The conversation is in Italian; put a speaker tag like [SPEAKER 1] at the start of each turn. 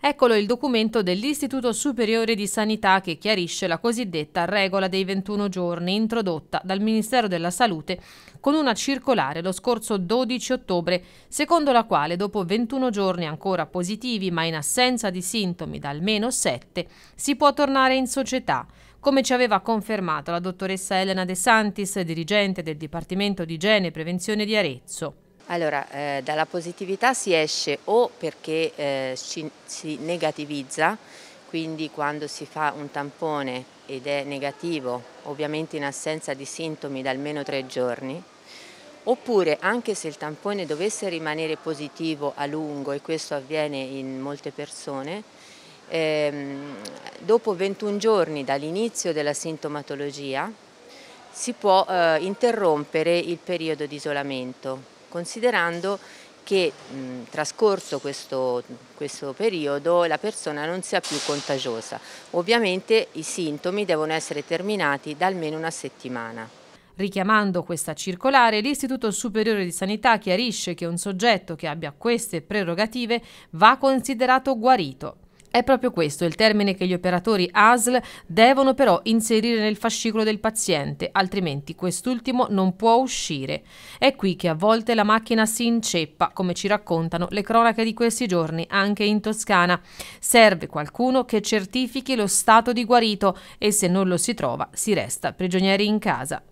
[SPEAKER 1] Eccolo il documento dell'Istituto Superiore di Sanità che chiarisce la cosiddetta regola dei 21 giorni introdotta dal Ministero della Salute con una circolare lo scorso 12 ottobre, secondo la quale dopo 21 giorni ancora positivi ma in assenza di sintomi da almeno 7 si può tornare in società. Come ci aveva confermato la dottoressa Elena De Santis, dirigente del Dipartimento di Igiene e Prevenzione di
[SPEAKER 2] Arezzo. Allora, eh, dalla positività si esce o perché eh, si, si negativizza, quindi quando si fa un tampone ed è negativo, ovviamente in assenza di sintomi da almeno tre giorni, oppure anche se il tampone dovesse rimanere positivo a lungo, e questo avviene in molte persone, ehm, dopo 21 giorni dall'inizio della sintomatologia si può eh, interrompere il periodo di isolamento considerando che mh, trascorso questo, questo, periodo la persona non sia più contagiosa. Ovviamente i sintomi devono essere terminati da almeno una settimana.
[SPEAKER 1] Richiamando questa circolare, l'Istituto Superiore di Sanità chiarisce che un soggetto che abbia queste prerogative va considerato guarito. È proprio questo il termine che gli operatori ASL devono però inserire nel fascicolo del paziente, altrimenti quest'ultimo non può uscire. È qui che a volte la macchina si inceppa, come ci raccontano le cronache di questi giorni anche in Toscana. Serve qualcuno che certifichi lo stato di guarito e se non lo si trova si resta prigionieri in casa.